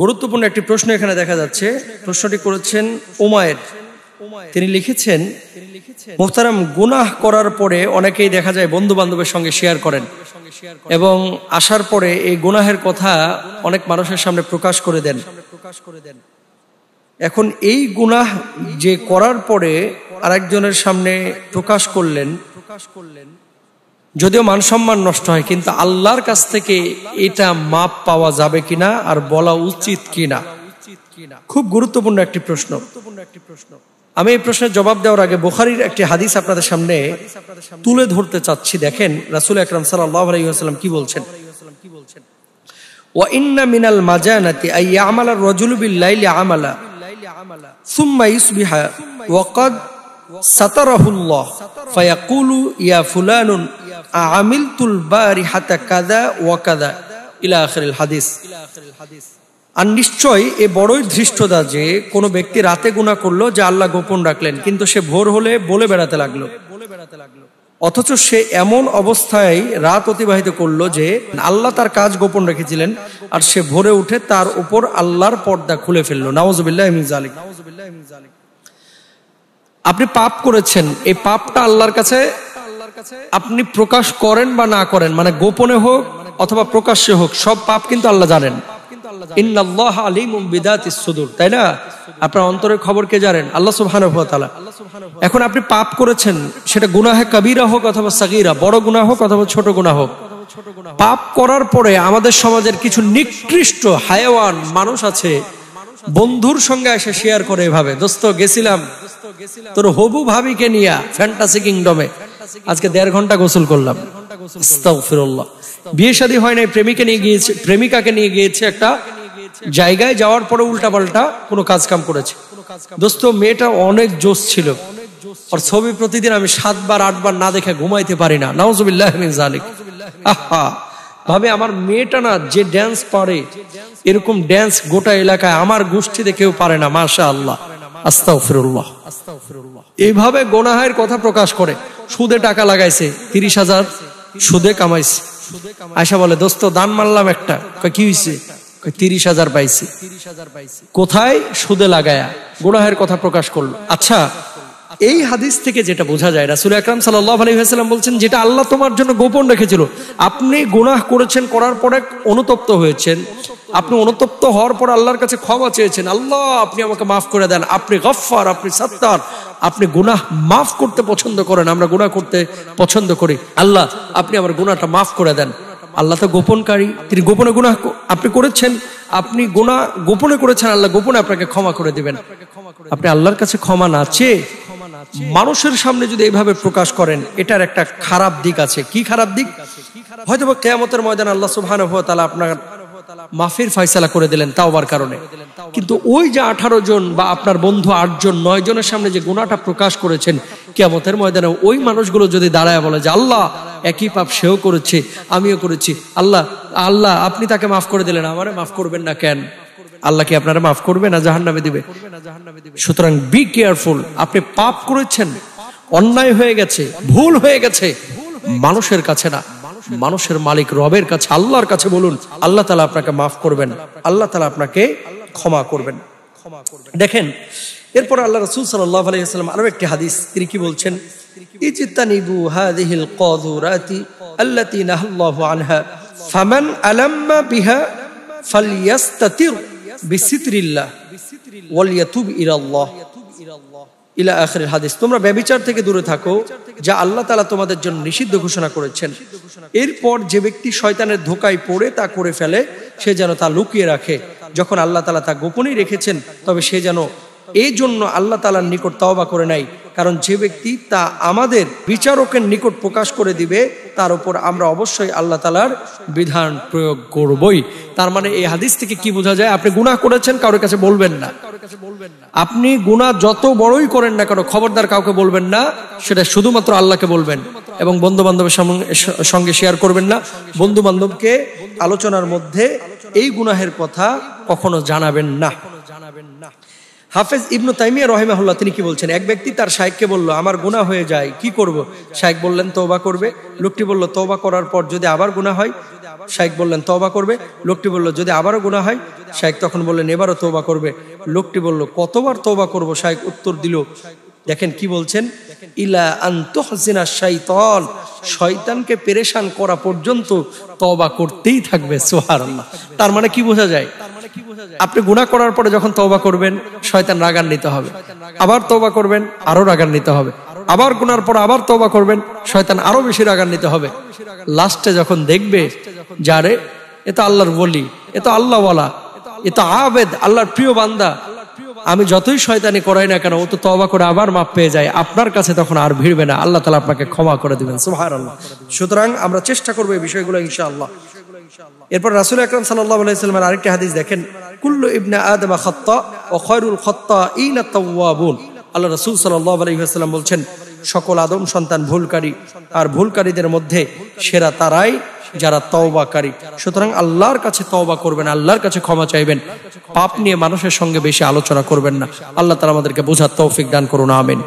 গুরুত্বপূর্ণ একটি প্রশ্ন এখানে দেখা যাচ্ছে প্রশ্নটি করেছেন ওমায়ের তিনি লিখেছেন মোহতারাম গুনাহ করার পরে অনেকেই দেখা যায় বন্ধু বান্ধবের সঙ্গে শেয়ার করেন এবং আসার পরে এই গুনাহের কথা অনেক মানুষের সামনে প্রকাশ করে দেন এখন এই গুনাহ যে করার পরে আরেকজনের সামনে প্রকাশ করলেন প্রকাশ করলেন যদিও মান সম্মান নষ্ট হয় কিন্তু আল্লাহর কাছ থেকে এটা মাপ পাওয়া যাবে কিনা আর বলা উচিত কিনা খুব গুরুত্বপূর্ণ একটি প্রশ্ন আমি এই প্রশ্নের জবাব দেওয়ার আগে বোখারির একটি হাদিস আপনাদের সামনে তুলে ধরতে চাচ্ছি দেখেন রাসুল আকরাম সাল্লাম কি বলছেন وإن আমিল আর নিশ্চয় এ বড়ই ধৃষ্টতা যে কোনো ব্যক্তি রাতে গুণা করলো যে আল্লাহ গোপন রাখলেন কিন্তু সে ভোর হলে বলে বেড়াতে লাগলো বলে বেড়াতে লাগলো অথচ সে এমন অবস্থায় রাত অতিবাহিত করলো যে আল্লাহ তার কাজ গোপন রেখেছিলেন আর সে ভোরে উঠে তার উপর আল্লাহর পর্দা খুলে ফেললো নওয়াজবিল্লাহ মিজালিক আপনি পাপ করেছেন এই পাপটা আল্লাহর কাছে আপনি প্রকাশ করেন বা না করেন মানে গোপনে হোক অথবা প্রকাশ্যে হোক সব পাপ কিন্তু আল্লাহ জানেন অথবা ছোট হোক পাপ করার পরে আমাদের সমাজের কিছু নিকৃষ্ট হায়ওয়ান মানুষ আছে বন্ধুর সঙ্গে এসে শেয়ার করে এভাবে দোস্ত গেছিলাম তোর হবু ভাবিকে নিয়া ফ্যান্টাসি কিংডমে আজকে দেড় ঘন্টা গোসল করলাম বিয়ে শাদী হয় নাই প্রেমিকে নিয়ে গিয়েছে প্রেমিকাকে নিয়ে গিয়েছে একটা জায়গায় যাওয়ার পরে উল্টা পাল্টা কোনো কাজ কাম করেছে দোস্ত মেয়েটা অনেক জোশ ছিল আর ছবি প্রতিদিন আমি সাতবার আটবার না দেখে ঘুমাইতে পারি না নাউজুবিল্লাহ মিন আহা ভাবে আমার মেয়েটা না যে ড্যান্স পারে এরকম ড্যান্স গোটা এলাকায় আমার গোষ্ঠীতে কেউ পারে না মাশা আল্লাহ আস্তাও ফিরুল্লাহ এইভাবে গোনাহের কথা প্রকাশ করে সুদে টাকা লাগাইছে তিরিশ হাজার সুদে কামাইছে আশা বলে দোস্ত দান মারলাম একটা কি হয়েছে তিরিশ হাজার পাইছি কোথায় সুদে লাগায়া গোড়াহের কথা প্রকাশ করলো আচ্ছা এই হাদিস থেকে যেটা বোঝা যায় রাসুল আকরাম সাল্লাহ আলহিহাস্লাম বলছেন যেটা আল্লাহ তোমার জন্য গোপন রেখেছিল আপনি গুনাহ করেছেন করার পরে অনুতপ্ত হয়েছেন আপনি অনুতপ্ত হওয়ার পর আল্লাহর কাছে ক্ষমা চেয়েছেন আল্লাহ আপনি আমাকে মাফ করে দেন আপনি গফ্ফার আপনি সত্তার আপনি গুনাহ মাফ করতে পছন্দ করেন আমরা গুনাহ করতে পছন্দ করি আল্লাহ আপনি আমার গুনাহটা মাফ করে দেন আল্লাহ তো গোপনকারী তিনি গোপনে গুণা আপনি করেছেন আপনি গোনা গোপনে করেছেন আল্লাহ গোপনে আপনাকে ক্ষমা করে দেবেন আপনি আল্লাহর কাছে ক্ষমা না চেয়ে মানুষের সামনে যদি এইভাবে প্রকাশ করেন এটার একটা খারাপ দিক আছে কি খারাপ দিক হয়তো কেয়ামতের ময়দান আল্লাহ সুহান আপনার মাফের ফয়সালা করে দিলেন তাওবার কারণে কিন্তু ওই যে আঠারো জন বা আপনার বন্ধু আটজন নয় জনের সামনে যে গুণাটা প্রকাশ করেছেন কেমতের ময়দানে ওই মানুষগুলো যদি দাঁড়ায় বলে যে আল্লাহ একই পাপ সেও করেছে আমিও করেছি আল্লাহ আল্লাহ আপনি তাকে মাফ করে দিলেন আমারে মাফ করবেন না কেন আল্লাহ কি আপনারা মাফ করবে না জাহান নামে দিবে সুতরাং বি কেয়ারফুল আপনি পাপ করেছেন অন্যায় হয়ে গেছে ভুল হয়ে গেছে মানুষের কাছে না মানুষের মালিক রবের কাছে আল্লাহর কাছে বলুন আল্লাহ তালা আপনাকে মাফ করবেন আল্লাহ তালা আপনাকে ক্ষমা করবেন ক্ষমা করবেন দেখেন এরপর আল্লাহ রসুল সাল্লাহ আলাইসাল্লাম আরো একটি হাদিস তিনি কি বলছেন ইজিতানিবু হাদিহিল কদুরাতি আল্লাতি নাহাল্লাহু আনহা ফামান আলাম্মা বিহা ফালিয়াস্তাতির বিসিত্রিল্লাহ ওয়ালিয়াতুব ইলাল্লাহ ইলা আখরের হাদিস তোমরা ব্যবিচার থেকে দূরে থাকো যা আল্লাহ তালা তোমাদের জন্য নিষিদ্ধ ঘোষণা করেছেন এরপর যে ব্যক্তি শয়তানের ধোকায় পড়ে তা করে ফেলে সে যেন তা লুকিয়ে রাখে যখন আল্লাহ তালা তা গোপনেই রেখেছেন তবে সে যেন এই জন্য আল্লাহ তালার নিকট তওবা করে নাই কারণ যে ব্যক্তি তা আমাদের বিচারকের নিকট প্রকাশ করে দিবে তার উপর আমরা অবশ্যই আল্লাহ তালার বিধান প্রয়োগ করবই তার মানে এই হাদিস থেকে কি বোঝা যায় আপনি গুণা করেছেন কারোর কাছে বলবেন না আপনি গুণা যত বড়ই করেন না কেন খবরদার কাউকে বলবেন না সেটা শুধুমাত্র আল্লাহকে বলবেন এবং বন্ধু বান্ধবের সঙ্গে শেয়ার করবেন না বন্ধু বান্ধবকে আলোচনার মধ্যে এই গুনাহের কথা কখনো জানাবেন না জানাবেন না হাফেজ ইবনু তাইমিয়া রহেমাহুল্লাহ তিনি কি বলছেন এক ব্যক্তি তার শায়েককে বলল আমার গুণা হয়ে যায় কি করব। শায়েক বললেন তওবা করবে লোকটি বলল তওবা করার পর যদি আবার গুণা হয় শায়েক বললেন তওবা করবে লোকটি বলল যদি আবারও গুণা হয় শায়েক তখন বললেন এবারও তওবা করবে লোকটি বলল কতবার তওবা করব শায়েক উত্তর দিল দেখেন কি বলছেন ইলা আন্তহসিনা শাইতন শয়তানকে পেরেশান করা পর্যন্ত তবা করতেই থাকবে সোহার তার মানে কি বোঝা যায় আপনি গুণা করার পরে যখন তৌবা করবেন শয়তান রাগান্বিত হবে আবার তৌবা করবেন আরো রাগান্বিত হবে আবার গুনার পর আবার তৌবা করবেন শয়তান আরো বেশি রাগান্বিত হবে লাস্টে যখন দেখবে যারে এ তো আল্লাহর বলি এ তো আল্লাহওয়ালা এ তো আবেদ আল্লাহর প্রিয় বান্দা আমি যতই শয়তানি করাই না কেন ও তো তবা করে আবার মাপ পেয়ে যায় আপনার কাছে তখন আর ভিড়বে না আল্লাহ তালা আপনাকে ক্ষমা করে দেবেন সুহার আল্লাহ সুতরাং আমরা চেষ্টা করবো এই বিষয়গুলো ইনশাআল্লাহ এরপর রাসুল আকরম সাল্লাহামের আরেকটি হাদিস দেখেন কুল্লু ইবনা আদমা খত্তা ও খয়রুল খত্তা ইনা তাওয়াবুন আল্লাহ রাসুল সাল্লাহ বলছেন সকল আদম সন্তান ভুলকারী আর ভুলকারীদের মধ্যে সেরা তারাই যারা তওবাকারী সুতরাং আল্লাহর কাছে তওবা করবেন আল্লাহর কাছে ক্ষমা চাইবেন পাপ নিয়ে মানুষের সঙ্গে বেশি আলোচনা করবেন না আল্লাহ তারা আমাদেরকে বোঝার তৌফিক দান করুন আমেন